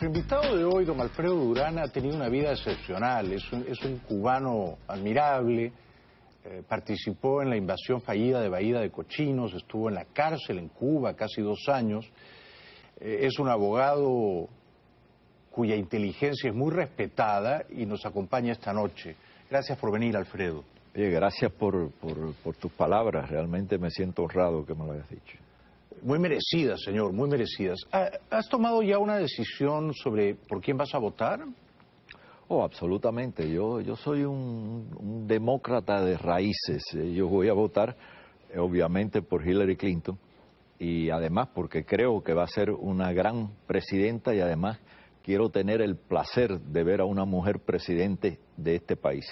Nuestro invitado de hoy, don Alfredo Durán, ha tenido una vida excepcional. Es un, cubano admirable. Eh, participó en la invasión fallida de Bahía de Cochinos, estuvo en la cárcel en Cuba casi dos años. Eh, es un abogado cuya inteligencia es muy respetada y nos acompaña esta noche. Gracias por venir, Alfredo. gracias por tus palabras. Realmente me siento honrado que me lo hayas dicho. Muy merecidas, señor, muy merecidas. Ah, ¿Has tomado ya una decisión sobre por quién vas a votar? Oh, absolutamente. Yo, yo soy un, demócrata de raíces. Eh, yo voy a votar, eh, obviamente, por Hillary Clinton y además porque creo que va a ser una gran presidenta y además quiero tener el placer de ver a una mujer presidente de este país.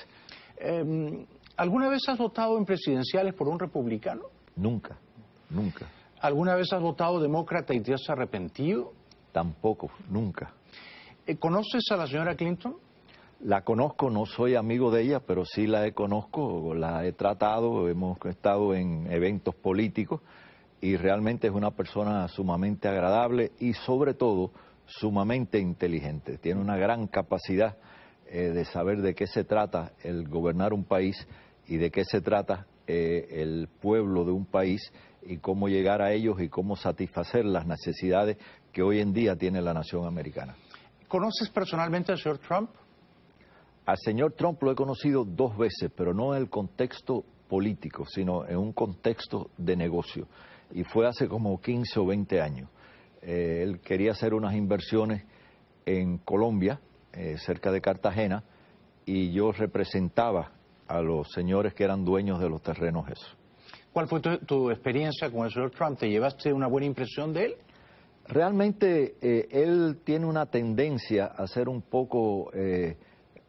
Em, ¿Alguna vez has votado en presidenciales por un republicano? Nunca, nunca. ¿Alguna vez has votado demócrata y te has arrepentido? Tampoco, nunca. Eh, ¿Conoces a la señora Clinton? La conozco, no soy amigo de ella, pero sí la he conozco, la he tratado, hemos estado en eventos políticos y realmente es una persona sumamente agradable y sobre todo sumamente inteligente. Tiene una gran capacidad eh, de saber de qué se trata el gobernar un país y de qué se trata eh, el pueblo de un país y cómo llegar a ellos y cómo satisfacer las necesidades que hoy en día tiene la nación americana. ¿Conoces personalmente al señor Trump? Al señor Trump lo he conocido dos veces, pero no en el contexto político, sino en un contexto de negocio. Y fue hace como 15 o 20 años. Eh, él quería hacer unas inversiones en Colombia, eh, cerca de Cartagena, y yo representaba a los señores que eran dueños de los terrenos esos. ¿Cuál fue tu, experiencia con el señor Trump? ¿Te llevaste una buena impresión de él? Realmente eh, él tiene una tendencia a ser un poco eh,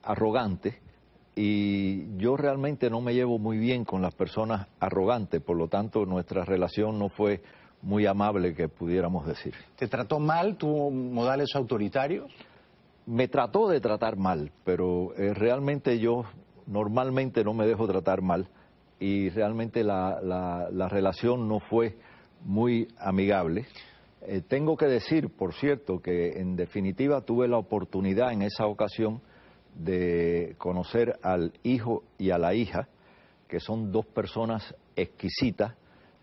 arrogante y yo realmente no me llevo muy bien con las personas arrogantes, por lo tanto nuestra relación no fue muy amable que pudiéramos decir. ¿Te trató mal? ¿Tuvo modales autoritarios? Me trató de tratar mal, pero eh, realmente yo normalmente no me dejo tratar mal y realmente la, relación no fue muy amigable. Eh, tengo que decir, por cierto, que en definitiva tuve la oportunidad en esa ocasión de conocer al hijo y a la hija, que son dos personas exquisitas,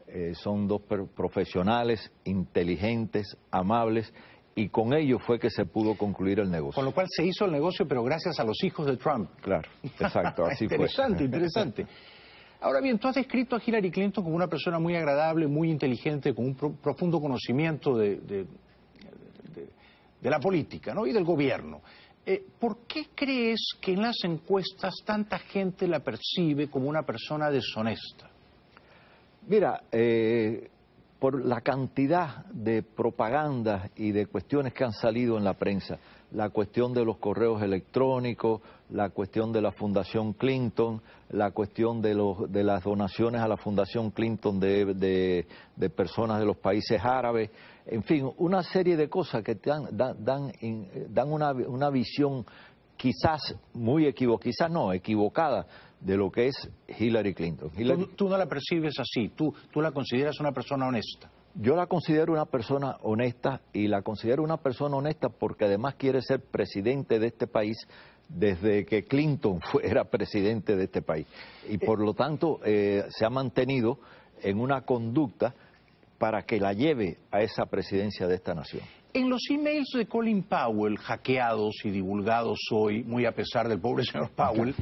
eh, son dos profesionales, inteligentes, amables, y con ellos fue que se pudo concluir el negocio. Con lo cual se hizo el negocio, pero gracias a los hijos de Trump. Claro, exacto, así fue. Interesante, interesante. Ahora bien, tú has descrito a Hillary Clinton como una persona muy agradable, muy inteligente, con un profundo conocimiento de, la política y del gobierno. Eh, ¿Por qué crees que en las encuestas tanta gente la percibe como una persona deshonesta? Mira, eh, por la cantidad de propagandas y de cuestiones que han salido en la prensa, la cuestión de los correos electrónicos, la cuestión de la Fundación Clinton, la cuestión de, las donaciones a la Fundación Clinton de, personas de los países árabes, en fin, una serie de cosas que dan, dan, dan una, visión quizás muy equivocada, quizás no, equivocada de lo que es Hillary Clinton. Tú, no la percibes así, tú la consideras una persona honesta. Yo la considero una persona honesta y la considero una persona honesta porque además quiere ser presidente de este país desde que Clinton fuera presidente de este país. Y por lo tanto eh, se ha mantenido en una conducta para que la lleve a esa presidencia de esta nación. En los emails de Colin Powell, hackeados y divulgados hoy, muy a pesar del pobre señor Powell,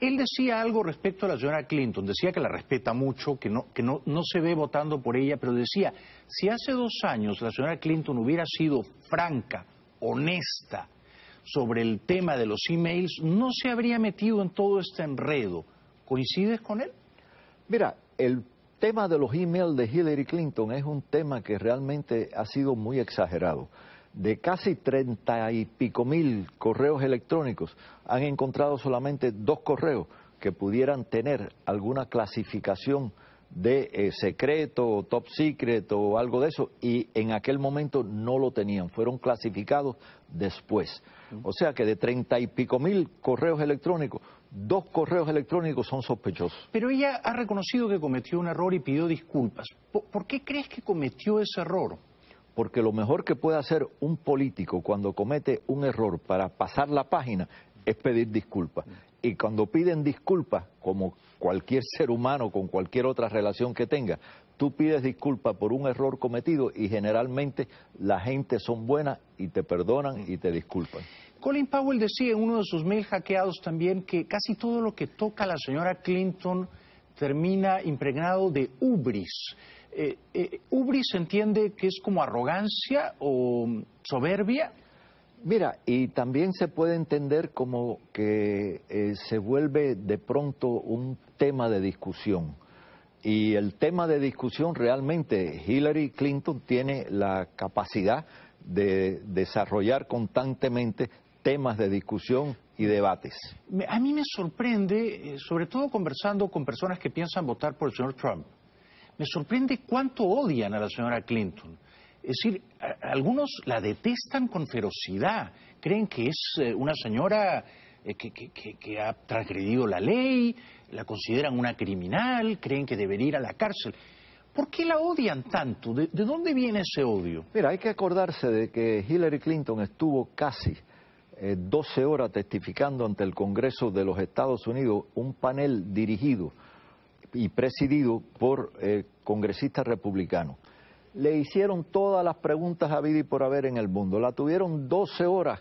él decía algo respecto a la señora Clinton, decía que la respeta mucho, que no, no se ve votando por ella, pero decía, si hace dos años la señora Clinton hubiera sido franca, honesta, sobre el tema de los emails, no se habría metido en todo este enredo. ¿Coincides con él? Mira, el tema de los emails de Hillary Clinton es un tema que realmente ha sido muy exagerado. De casi treinta y pico mil correos electrónicos, han encontrado solamente dos correos que pudieran tener alguna clasificación de eh, secreto top secret o algo de eso y en aquel momento no lo tenían, fueron clasificados después. O sea que de treinta y pico mil correos electrónicos, dos correos electrónicos son sospechosos. Pero ella ha reconocido que cometió un error y pidió disculpas. ¿por qué crees que cometió ese error? Porque lo mejor que puede hacer un político cuando comete un error para pasar la página es pedir disculpas y cuando piden disculpas, como cualquier ser humano con cualquier otra relación que tenga, tú pides disculpas por un error cometido y generalmente la gente son buenas y te perdonan y te disculpan. Colin Powell decía en uno de sus mail hackeados también que casi todo lo que toca la señora Clinton termina impregnado de ubris. Eh, eh ¿Ubris se entiende que es como arrogancia o soberbia? Mira, y también se puede entender como que eh, se vuelve de pronto un tema de discusión. Y el tema de discusión realmente, Hillary Clinton tiene la capacidad de desarrollar constantemente temas de discusión y debates. A mí me sorprende, eh, sobre todo conversando con personas que piensan votar por el señor Trump, me sorprende cuánto odian a la señora Clinton. Es decir, algunos la detestan con ferocidad, creen que es eh, una señora eh, que, ha transgredido la ley, la consideran una criminal, creen que debería ir a la cárcel. ¿Por qué la odian tanto? ¿De, dónde viene ese odio? Mira, hay que acordarse de que Hillary Clinton estuvo casi 12 eh, horas testificando ante el Congreso de los Estados Unidos un panel dirigido y presidido por congresistas republicanos le hicieron todas las preguntas a vida y por haber en el mundo. La tuvieron 12 horas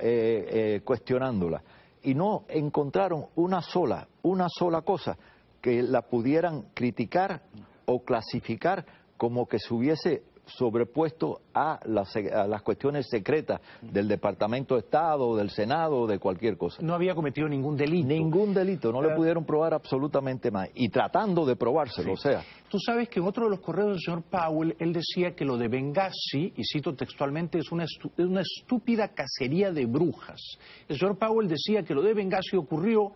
eh, eh, cuestionándola y no encontraron una sola, una sola cosa que la pudieran criticar o clasificar como que se hubiese sobrepuesto a las, cuestiones secretas del Departamento de Estado, del Senado, de cualquier cosa. No había cometido ningún delito. Ningún delito, no le ah. pudieron probar absolutamente más. Y tratando de probárselo, o sea. Tú sabes que en otro de los correos del señor Powell, él decía que lo de Benghazi, y cito textualmente, es una, una estúpida cacería de brujas. El señor Powell decía que lo de Benghazi ocurrió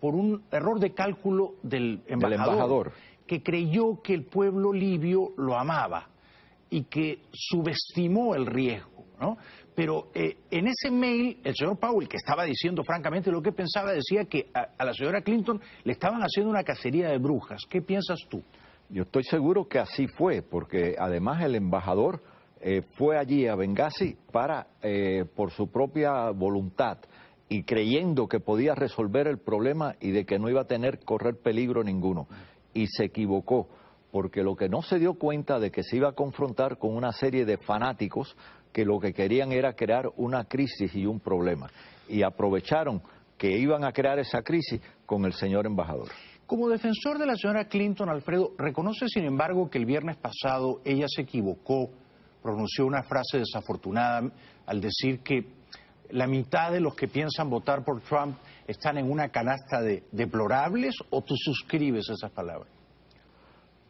por un error de cálculo del embajador. que creyó que el pueblo libio lo amaba y que subestimó el riesgo. ¿no? Pero eh, en ese mail, el señor Powell, que estaba diciendo francamente lo que pensaba, decía que a, la señora Clinton le estaban haciendo una cacería de brujas. ¿Qué piensas tú? Yo estoy seguro que así fue, porque además el embajador eh, fue allí a Benghazi para, eh, por su propia voluntad y creyendo que podía resolver el problema y de que no iba a tener correr peligro ninguno. Y se equivocó porque lo que no se dio cuenta de que se iba a confrontar con una serie de fanáticos que lo que querían era crear una crisis y un problema. Y aprovecharon que iban a crear esa crisis con el señor embajador. Como defensor de la señora Clinton, Alfredo, reconoce sin embargo que el viernes pasado ella se equivocó, pronunció una frase desafortunada al decir que la mitad de los que piensan votar por Trump están en una canasta de deplorables o tú suscribes esas palabras.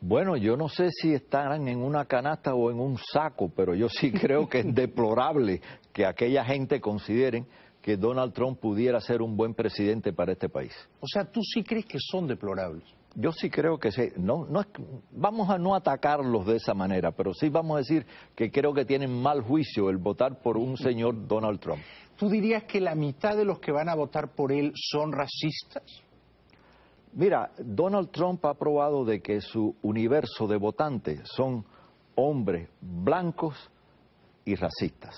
Bueno, yo no sé si estarán en una canasta o en un saco, pero yo sí creo que es deplorable que aquella gente considere que Donald Trump pudiera ser un buen presidente para este país. O sea, tú sí crees que son deplorables. Yo sí creo que sí. No, no es, vamos a no atacarlos de esa manera, pero sí vamos a decir que creo que tienen mal juicio el votar por un señor Donald Trump. ¿Tú dirías que la mitad de los que van a votar por él son racistas? Mira, Donald Trump ha probado de que su universo de votantes son hombres blancos y racistas.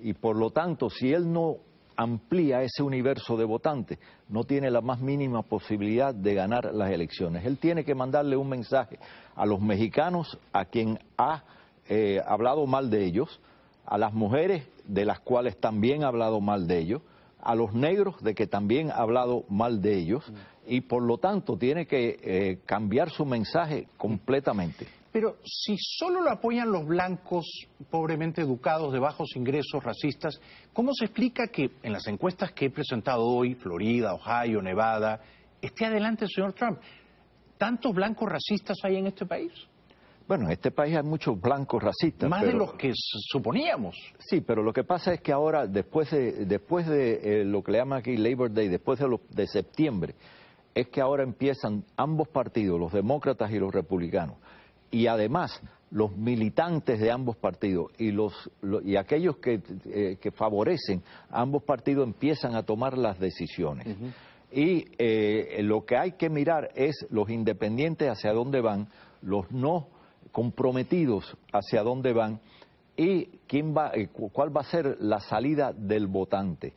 Y por lo tanto, si él no amplía ese universo de votantes, no tiene la más mínima posibilidad de ganar las elecciones. Él tiene que mandarle un mensaje a los mexicanos, a quien ha eh, hablado mal de ellos, a las mujeres de las cuales también ha hablado mal de ellos, a los negros de que también ha hablado mal de ellos mm. y por lo tanto tiene que eh, cambiar su mensaje completamente. Pero si solo lo apoyan los blancos pobremente educados, de bajos ingresos, racistas, ¿cómo se explica que en las encuestas que he presentado hoy, Florida, Ohio, Nevada, esté adelante el señor Trump? ¿Tantos blancos racistas hay en este país? Bueno, en este país hay muchos blancos racistas. Más de los que suponíamos. Sí, pero lo que pasa es que ahora, después de, después de eh, lo que le llaman aquí Labor Day, después de, septiembre, es que ahora empiezan ambos partidos, los demócratas y los republicanos, y además los militantes de ambos partidos y, los, y aquellos que, eh, favorecen a ambos partidos empiezan a tomar las decisiones. Y eh, lo que hay que mirar es los independientes hacia dónde van, los no comprometidos hacia dónde van y quién va, eh, cuál va a ser la salida del votante.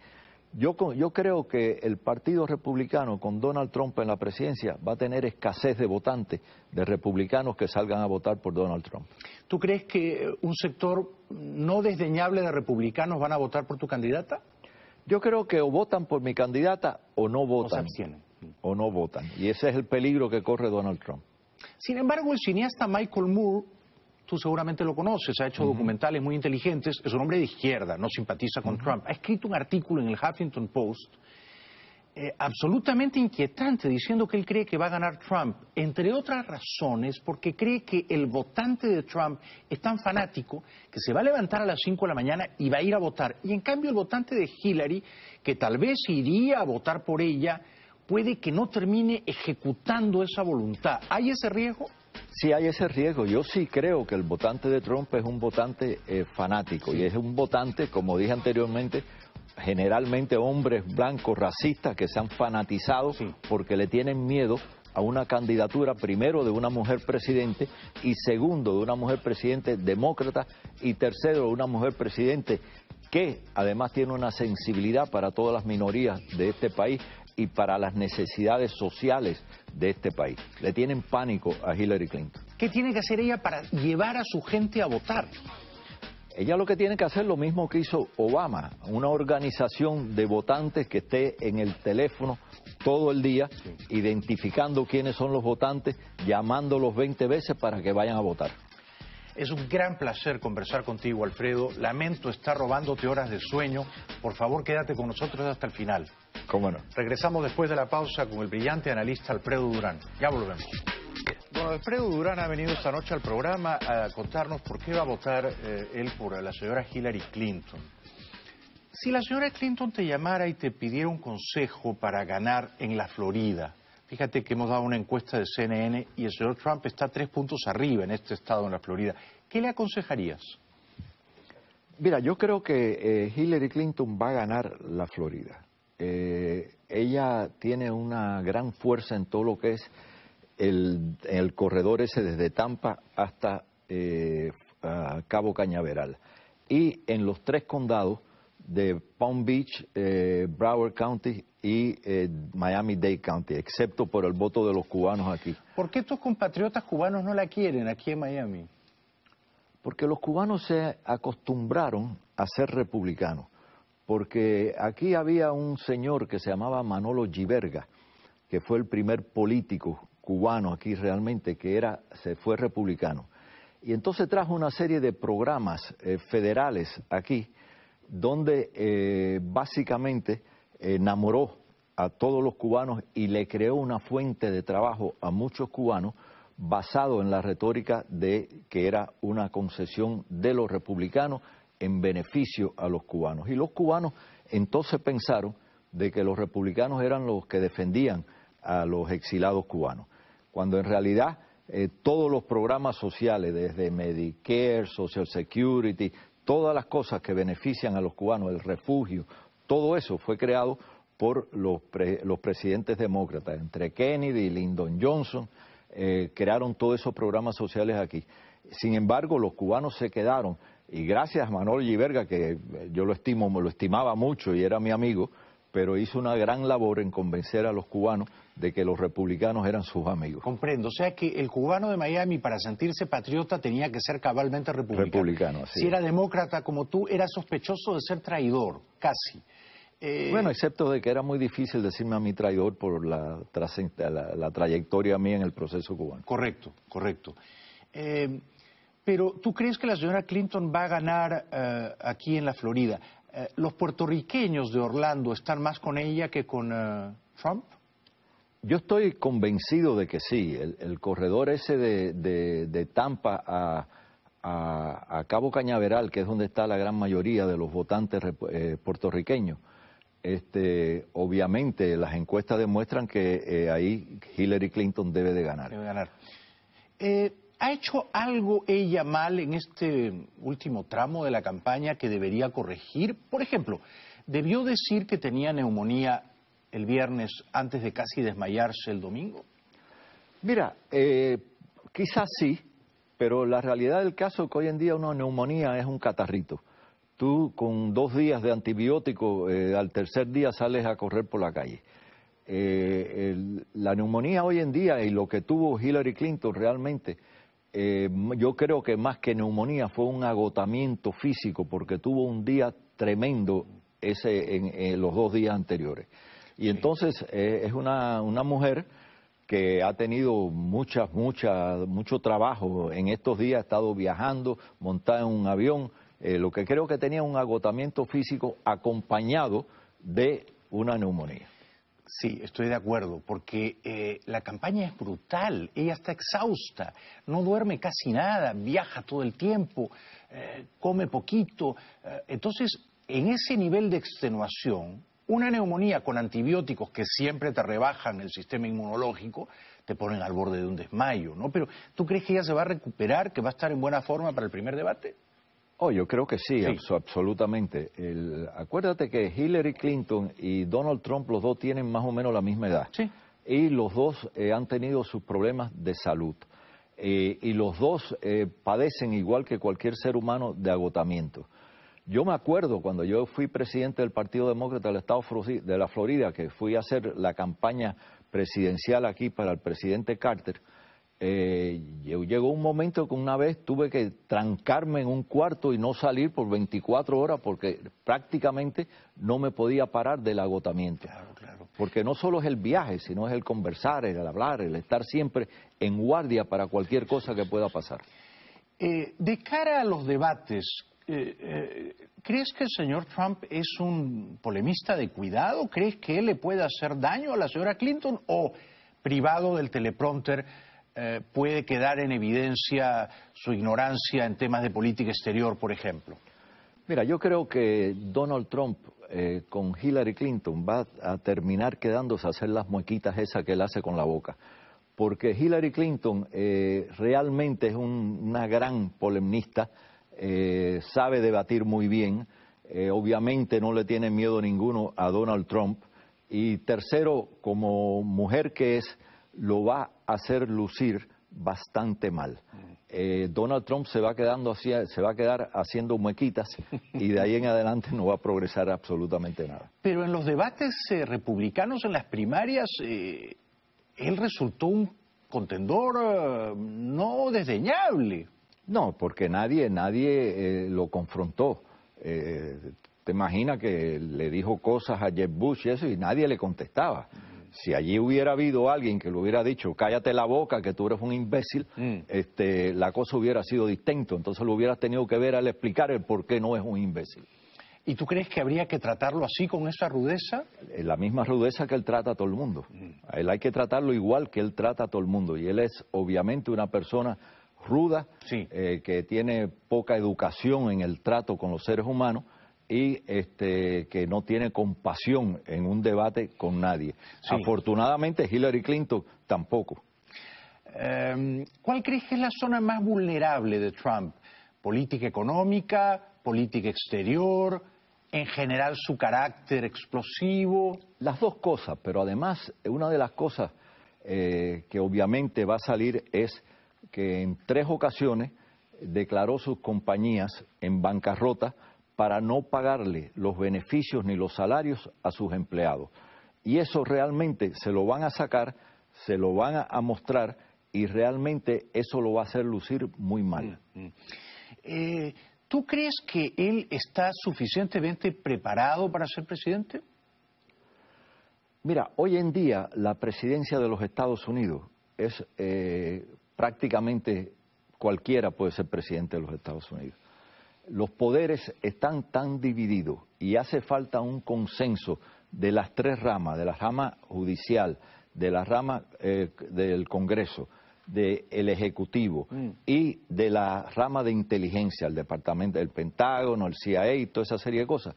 Yo, yo creo que el Partido Republicano con Donald Trump en la presidencia va a tener escasez de votantes, de republicanos que salgan a votar por Donald Trump. ¿Tú crees que un sector no desdeñable de republicanos van a votar por tu candidata? Yo creo que o votan por mi candidata o no votan. O O no votan. Y ese es el peligro que corre Donald Trump. Sin embargo, el cineasta Michael Moore tú seguramente lo conoces, ha hecho documentales muy inteligentes, es un hombre de izquierda, no simpatiza con Trump. Ha escrito un artículo en el Huffington Post eh, absolutamente inquietante diciendo que él cree que va a ganar Trump, entre otras razones porque cree que el votante de Trump es tan fanático que se va a levantar a las 5 de la mañana y va a ir a votar. Y en cambio el votante de Hillary, que tal vez iría a votar por ella, puede que no termine ejecutando esa voluntad. ¿Hay ese riesgo? Sí hay ese riesgo. Yo sí creo que el votante de Trump es un votante eh, fanático y es un votante, como dije anteriormente, generalmente hombres blancos racistas que se han fanatizado porque le tienen miedo a una candidatura primero de una mujer presidente y segundo de una mujer presidente demócrata y tercero de una mujer presidente que además tiene una sensibilidad para todas las minorías de este país y para las necesidades sociales de este país. Le tienen pánico a Hillary Clinton. ¿Qué tiene que hacer ella para llevar a su gente a votar? Ella lo que tiene que hacer es lo mismo que hizo Obama, una organización de votantes que esté en el teléfono todo el día, identificando quiénes son los votantes, llamándolos 20 veces para que vayan a votar. Es un gran placer conversar contigo, Alfredo. Lamento estar robándote horas de sueño. Por favor, quédate con nosotros hasta el final. ¿Cómo Regresamos después de la pausa con el brillante analista Alfredo Durán. Ya volvemos. Bueno, Alfredo Durán ha venido esta noche al programa a contarnos por qué va a votar eh, él por la señora Hillary Clinton. Si la señora Clinton te llamara y te pidiera un consejo para ganar en la Florida, Fíjate que hemos dado una encuesta de CNN y el señor Trump está tres puntos arriba en este estado, en la Florida. ¿Qué le aconsejarías? Mira, yo creo que eh, Hillary Clinton va a ganar la Florida. Eh, ella tiene una gran fuerza en todo lo que es el, corredor ese desde Tampa hasta eh, Cabo Cañaveral. Y en los tres condados de Palm Beach, eh, Broward County y eh, Miami-Dade County, excepto por el voto de los cubanos aquí. ¿Por qué tus compatriotas cubanos no la quieren aquí en Miami? Porque los cubanos se acostumbraron a ser republicanos. Porque aquí había un señor que se llamaba Manolo Giverga, que fue el primer político cubano aquí realmente, que era, se fue republicano. Y entonces trajo una serie de programas eh, federales aquí donde eh, básicamente enamoró a todos los cubanos y le creó una fuente de trabajo a muchos cubanos basado en la retórica de que era una concesión de los republicanos en beneficio a los cubanos. Y los cubanos entonces pensaron de que los republicanos eran los que defendían a los exilados cubanos, cuando en realidad eh, todos los programas sociales, desde Medicare, Social Security, todas las cosas que benefician a los cubanos, el refugio, todo eso fue creado por los, los presidentes demócratas, entre Kennedy y Lyndon Johnson, eh, crearon todos esos programas sociales aquí. Sin embargo, los cubanos se quedaron, y gracias a Manuel Giverga, que yo lo estimo, lo estimaba mucho y era mi amigo, pero hizo una gran labor en convencer a los cubanos de que los republicanos eran sus amigos. Comprendo, o sea que el cubano de Miami para sentirse patriota tenía que ser cabalmente republicano. Si era demócrata como tú, era sospechoso de ser traidor, casi. Eh, bueno, excepto de que era muy difícil decirme a mí traidor por la, la, trayectoria mía en el proceso cubano. Correcto, correcto. Eh, pero tú crees que la señora Clinton va a ganar eh, aquí en la Florida. Eh, ¿los puertorriqueños de Orlando están más con ella que con eh, Trump? Yo estoy convencido de que sí. El, corredor ese de, Tampa a, Cabo Cañaveral, que es donde está la gran mayoría de los votantes eh, puertorriqueños, este, obviamente las encuestas demuestran que ahí Hillary Clinton debe de ganar. Debe ganar. ¿Ha hecho algo ella mal en este último tramo de la campaña que debería corregir? Por ejemplo, ¿debió decir que tenía neumonía el viernes antes de casi desmayarse el domingo? Mira, eh, quizás sí, pero la realidad del caso es que hoy en día una neumonía es un catarrito. Tú con dos días de antibiótico eh, al tercer día sales a correr por la calle. Eh, la neumonía hoy en día y lo que tuvo Hillary Clinton realmente eh, yo creo que más que neumonía fue un agotamiento físico porque tuvo un día tremendo ese en, los dos días anteriores. Y entonces eh, es una, mujer que ha tenido muchas, muchas, mucho trabajo en estos días, ha estado viajando, montada en un avión, eh, lo que creo que tenía un agotamiento físico acompañado de una neumonía. Sí, estoy de acuerdo, porque eh, la campaña es brutal, ella está exhausta, no duerme casi nada, viaja todo el tiempo, eh, come poquito. Eh, entonces, en ese nivel de extenuación, una neumonía con antibióticos que siempre te rebajan el sistema inmunológico, te ponen al borde de un desmayo, ¿no? Pero ¿tú crees que ella se va a recuperar, que va a estar en buena forma para el primer debate? Oh, yo creo que sí, absolutamente. acuérdate que Hillary Clinton y Donald Trump, los dos tienen más o menos la misma edad. Y los dos eh, han tenido sus problemas de salud. Eh, y los dos eh, padecen, igual que cualquier ser humano, de agotamiento. Yo me acuerdo cuando yo fui presidente del Partido Demócrata del Estado de la Florida, que fui a hacer la campaña presidencial aquí para el presidente Carter, eh, llegó un momento que una vez tuve que trancarme en un cuarto y no salir por 24 horas porque prácticamente no me podía parar del agotamiento. Porque no solo es el viaje, sino es el conversar, el hablar, el estar siempre en guardia para cualquier cosa que pueda pasar. Eh, de cara a los debates, eh, eh, ¿crees que el señor Trump es un polemista de cuidado? ¿Crees que él le puede hacer daño a la señora Clinton o privado del teleprompter? Eh, puede quedar en evidencia su ignorancia en temas de política exterior, por ejemplo? Mira, yo creo que Donald Trump eh, con Hillary Clinton va a terminar quedándose a hacer las muequitas esas que él hace con la boca. Porque Hillary Clinton eh, realmente es una gran polemista, sabe debatir muy bien, obviamente no le tiene miedo ninguno a Donald Trump. Y tercero, como mujer que es, lo va a hacer lucir bastante mal. Eh, Donald Trump se va, quedando se va a quedar haciendo muequitas y de ahí en adelante no va a progresar absolutamente nada. Pero en los debates eh, republicanos, en las primarias, eh, él resultó un contendor no desdeñable. No, porque nadie, nadie lo confrontó. te imaginas que le dijo cosas a Jeb Bush y eso y nadie le contestaba si allí hubiera habido alguien que le hubiera dicho, cállate la boca, que tú eres un imbécil, mm. este, la cosa hubiera sido distinta. Entonces lo hubieras tenido que ver al explicar el por qué no es un imbécil. ¿Y tú crees que habría que tratarlo así, con esa rudeza? Eh, la misma rudeza que él trata a todo el mundo. Mm. él hay que tratarlo igual que él trata a todo el mundo. Y él es obviamente una persona ruda, eh, que tiene poca educación en el trato con los seres humanos y este, que no tiene compasión en un debate con nadie. Afortunadamente Hillary Clinton tampoco. Em, ¿Cuál crees que es la zona más vulnerable de Trump? ¿Política económica? ¿Política exterior? ¿En general su carácter explosivo? Las dos cosas, pero además una de las cosas eh, que obviamente va a salir es que en tres ocasiones declaró sus compañías en bancarrota para no pagarle los beneficios ni los salarios a sus empleados. Y eso realmente se lo van a sacar, se lo van a mostrar y realmente eso lo va a hacer lucir muy mal. Mm, mm. Eh, ¿Tú crees que él está suficientemente preparado para ser presidente? Mira, hoy en día la presidencia de los Estados Unidos es eh, prácticamente cualquiera puede ser presidente de los Estados Unidos los poderes están tan divididos y hace falta un consenso de las tres ramas, de la rama judicial, de la rama eh, del Congreso, del Ejecutivo mm. y de la rama de inteligencia, el Departamento del Pentágono, el CIA y toda esa serie de cosas,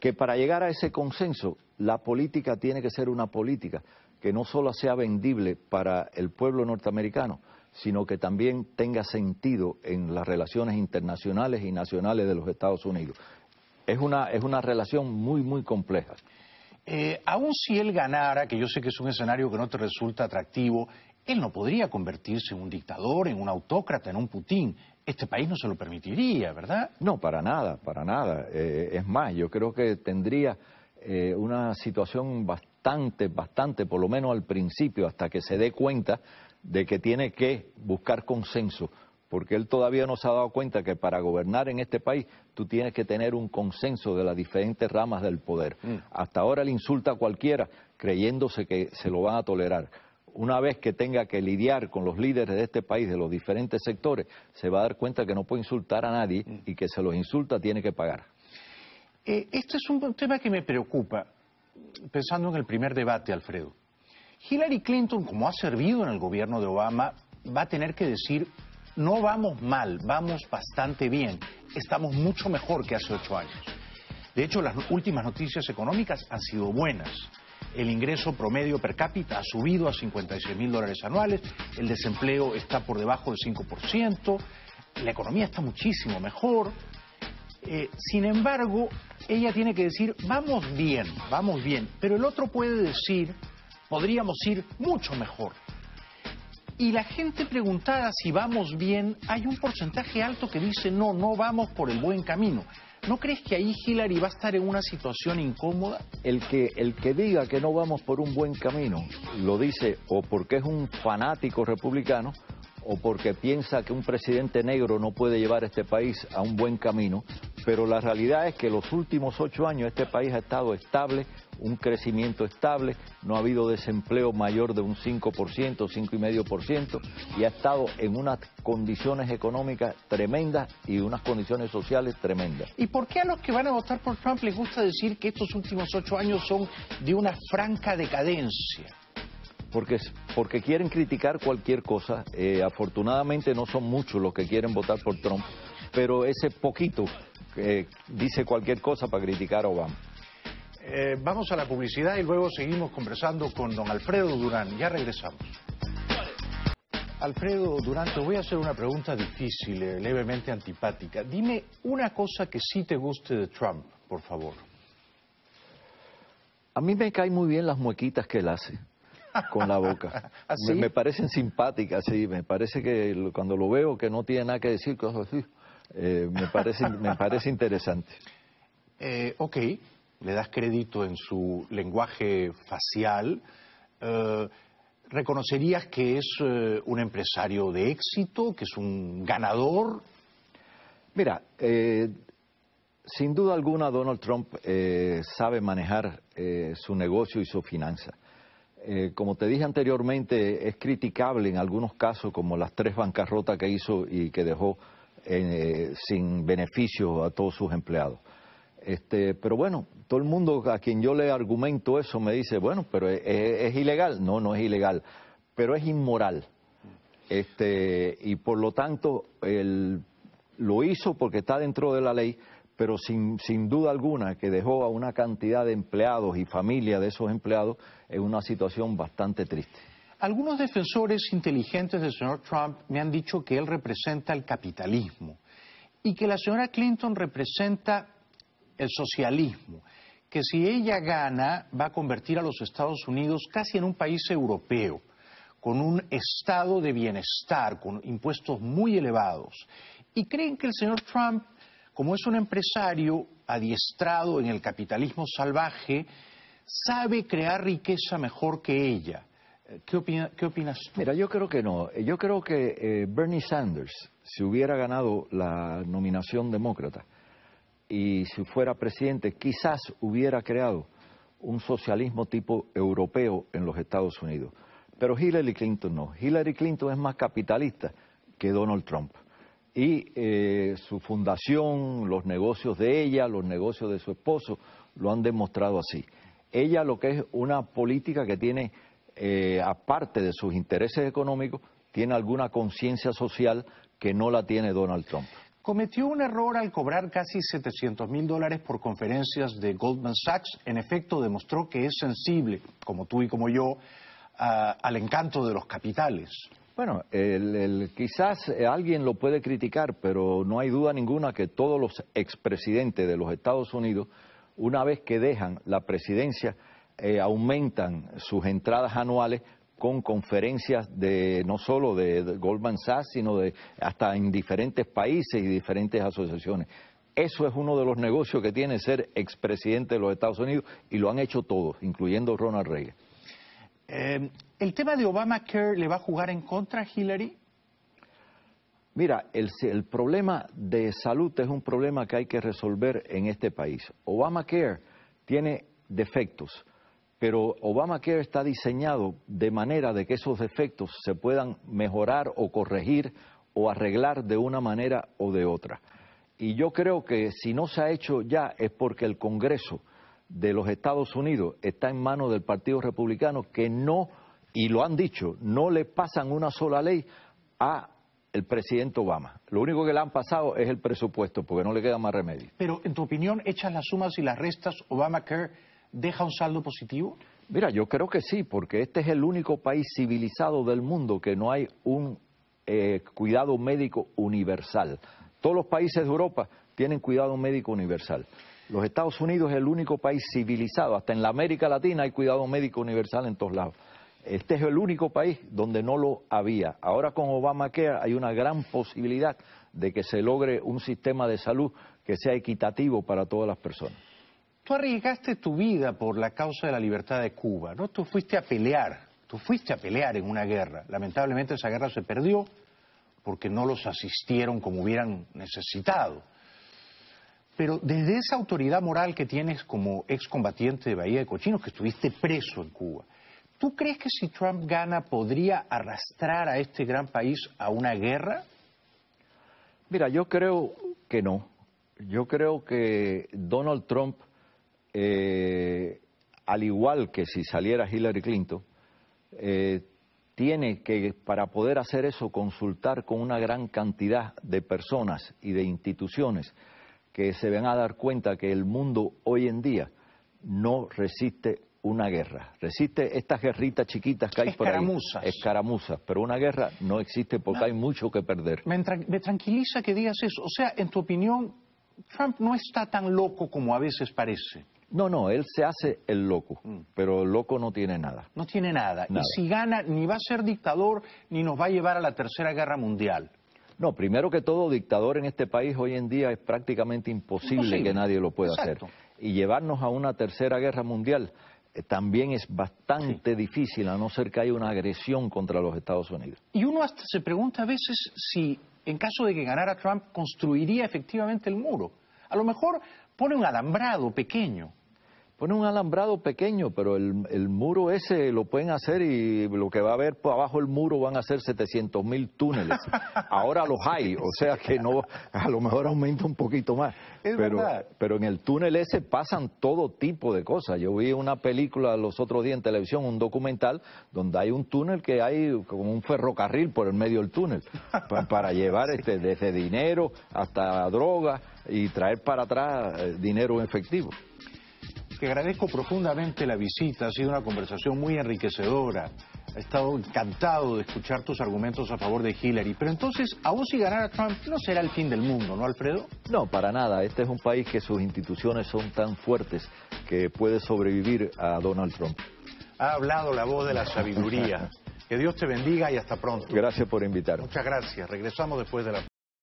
que para llegar a ese consenso la política tiene que ser una política que no solo sea vendible para el pueblo norteamericano, sino que también tenga sentido en las relaciones internacionales y nacionales de los Estados Unidos. Es una, es una relación muy, muy compleja. Eh, aun si él ganara, que yo sé que es un escenario que no te resulta atractivo, él no podría convertirse en un dictador, en un autócrata, en un Putin. Este país no se lo permitiría, ¿verdad? No, para nada, para nada. Eh, es más, yo creo que tendría eh, una situación bastante, bastante, por lo menos al principio, hasta que se dé cuenta de que tiene que buscar consenso, porque él todavía no se ha dado cuenta que para gobernar en este país tú tienes que tener un consenso de las diferentes ramas del poder. Mm. Hasta ahora le insulta a cualquiera creyéndose que se lo van a tolerar. Una vez que tenga que lidiar con los líderes de este país, de los diferentes sectores, se va a dar cuenta que no puede insultar a nadie mm. y que se los insulta tiene que pagar. Eh, este es un tema que me preocupa, pensando en el primer debate, Alfredo. Hillary Clinton, como ha servido en el gobierno de Obama, va a tener que decir, no vamos mal, vamos bastante bien, estamos mucho mejor que hace ocho años. De hecho, las últimas noticias económicas han sido buenas. El ingreso promedio per cápita ha subido a 56 mil dólares anuales, el desempleo está por debajo del 5%, la economía está muchísimo mejor. Eh, sin embargo, ella tiene que decir, vamos bien, vamos bien, pero el otro puede decir, podríamos ir mucho mejor. Y la gente preguntada si vamos bien, hay un porcentaje alto que dice no, no vamos por el buen camino. ¿No crees que ahí Hillary va a estar en una situación incómoda? El que, el que diga que no vamos por un buen camino lo dice o porque es un fanático republicano o porque piensa que un presidente negro no puede llevar este país a un buen camino, pero la realidad es que los últimos ocho años este país ha estado estable, un crecimiento estable, no ha habido desempleo mayor de un 5%, 5,5% y ha estado en unas condiciones económicas tremendas y unas condiciones sociales tremendas. ¿Y por qué a los que van a votar por Trump les gusta decir que estos últimos ocho años son de una franca decadencia? porque, porque quieren criticar cualquier cosa. Eh, afortunadamente no son muchos los que quieren votar por Trump, pero ese poquito eh, dice cualquier cosa para criticar a Obama. Eh, vamos a la publicidad y luego seguimos conversando con don Alfredo Durán. Ya regresamos. Alfredo Durán, te voy a hacer una pregunta difícil, levemente antipática. Dime una cosa que sí te guste de Trump, por favor. A mí me caen muy bien las muequitas que él hace con la boca. ¿Ah, me, parecen simpáticas, sí, me parece que cuando lo veo que no tiene nada que decir, cosas eh, me, parece, me parece interesante. Eh, ok, le das crédito en su lenguaje facial. Eh, ¿Reconocerías que es un empresario de éxito, que es un ganador? Mira, sin duda alguna Donald Trump sabe manejar su negocio y su finanza eh, como te dije anteriormente, es criticable en algunos casos, como las tres bancarrotas que hizo y que dejó eh, sin beneficio a todos sus empleados. Este, pero bueno, todo el mundo a quien yo le argumento eso me dice, bueno, pero es, ilegal. No, no es ilegal, pero es inmoral. Este, y por lo tanto, lo hizo porque está dentro de la ley pero sin, duda alguna que dejó a una cantidad de empleados y familia de esos empleados en una situación bastante triste. Algunos defensores inteligentes del señor Trump me han dicho que él representa el capitalismo y que la señora Clinton representa el socialismo, que si ella gana va a convertir a los Estados Unidos casi en un país europeo, con un estado de bienestar, con impuestos muy elevados. Y creen que el señor Trump como es un empresario adiestrado en el capitalismo salvaje, sabe crear riqueza mejor que ella. Eh, ¿Qué, opinas Mira, yo creo que no. Yo creo que eh, Bernie Sanders, si hubiera ganado la nominación demócrata y si fuera presidente, quizás hubiera creado un socialismo tipo europeo en los Estados Unidos. Pero Hillary Clinton no. Hillary Clinton es más capitalista que Donald Trump y eh, su fundación, los negocios de ella, los negocios de su esposo, lo han demostrado así. Ella lo que es una política que tiene, eh, aparte de sus intereses económicos, tiene alguna conciencia social que no la tiene Donald Trump. Cometió un error al cobrar casi 700 mil dólares por conferencias de Goldman Sachs. En efecto, demostró que es sensible, como tú y como yo, al encanto de los capitales. Bueno, quizás eh, alguien lo puede criticar, pero no hay duda ninguna que todos los expresidentes de los Estados Unidos, una vez que dejan la presidencia, eh, aumentan sus entradas anuales con conferencias de no solo de, Goldman Sachs, sino de hasta en diferentes países y diferentes asociaciones. Eso es uno de los negocios que tiene ser expresidente de los Estados Unidos y lo han hecho todos, incluyendo Ronald Reagan. Em, ¿El tema de Obamacare le va a jugar en contra a Hillary? Mira, el, el, problema de salud es un problema que hay que resolver en este país. Obamacare tiene defectos, pero Obamacare está diseñado de manera de que esos defectos se puedan mejorar o corregir o arreglar de una manera o de otra. Y yo creo que si no se ha hecho ya es porque el Congreso de los Estados Unidos está en manos del Partido Republicano que no, y lo han dicho, no le pasan una sola ley a el presidente Obama. Lo único que le han pasado es el presupuesto, porque no le queda más remedio. Pero, en tu opinión, echas las sumas y las restas, Obamacare deja un saldo positivo? Mira, yo creo que sí, porque este es el único país civilizado del mundo que no hay un eh, cuidado médico universal. Todos los países de Europa tienen cuidado médico universal. Los Estados Unidos es el único país civilizado, hasta en la América Latina hay cuidado médico universal en todos lados. Este es el único país donde no lo había. Ahora con Obama Obamacare hay una gran posibilidad de que se logre un sistema de salud que sea equitativo para todas las personas. Tú arriesgaste tu vida por la causa de la libertad de Cuba, ¿no? Tú fuiste a pelear, tú fuiste a pelear en una guerra. Lamentablemente esa guerra se perdió porque no los asistieron como hubieran necesitado. Pero desde esa autoridad moral que tienes como excombatiente de Bahía de Cochinos, que estuviste preso en Cuba, ¿tú crees que si Trump gana podría arrastrar a este gran país a una guerra? Mira, yo creo que no. Yo creo que Donald Trump, eh, al igual que si saliera Hillary Clinton, eh, tiene que, para poder hacer eso, consultar con una gran cantidad de personas y de instituciones que se van a dar cuenta que el mundo hoy en día no resiste una guerra. Resiste estas guerritas chiquitas que hay por ahí. Escaramuzas. Pero una guerra no existe porque hay mucho que perder. Me, tranquiliza que digas eso. O sea, en tu opinión, Trump no está tan loco como a veces parece. No, no, él se hace el loco, mm. pero el loco no tiene nada. No tiene nada. nada. Y si gana, ni va a ser dictador, ni nos va a llevar a la Tercera Guerra Mundial. No, primero que todo, dictador en este país hoy en día es prácticamente imposible, que nadie lo pueda hacer. Y llevarnos a una tercera guerra mundial eh, también es bastante difícil, a no ser que haya una agresión contra los Estados Unidos. Y uno hasta se pregunta a veces si, en caso de que ganara Trump, construiría efectivamente el muro. A lo mejor pone un alambrado pequeño, Pone un alambrado pequeño, pero el, muro ese lo pueden hacer y lo que va a haber por abajo el muro van a ser 700 mil túneles. Ahora los hay, o sea que no, a lo mejor aumenta un poquito más. pero, en el túnel ese pasan todo tipo de cosas. Yo vi una película los otros días en televisión, un documental, donde hay un túnel que hay como un ferrocarril por el medio del túnel, para, llevar este, desde dinero hasta droga y traer para atrás eh, dinero en efectivo. Que agradezco profundamente la visita, ha sido una conversación muy enriquecedora. He estado encantado de escuchar tus argumentos a favor de Hillary. Pero entonces, aún si ganara Trump, no será el fin del mundo, ¿no, Alfredo? No, para nada. Este es un país que sus instituciones son tan fuertes que puede sobrevivir a Donald Trump. Ha hablado la voz de la sabiduría. que Dios te bendiga y hasta pronto. Gracias por invitarme. Muchas gracias. Regresamos después de la...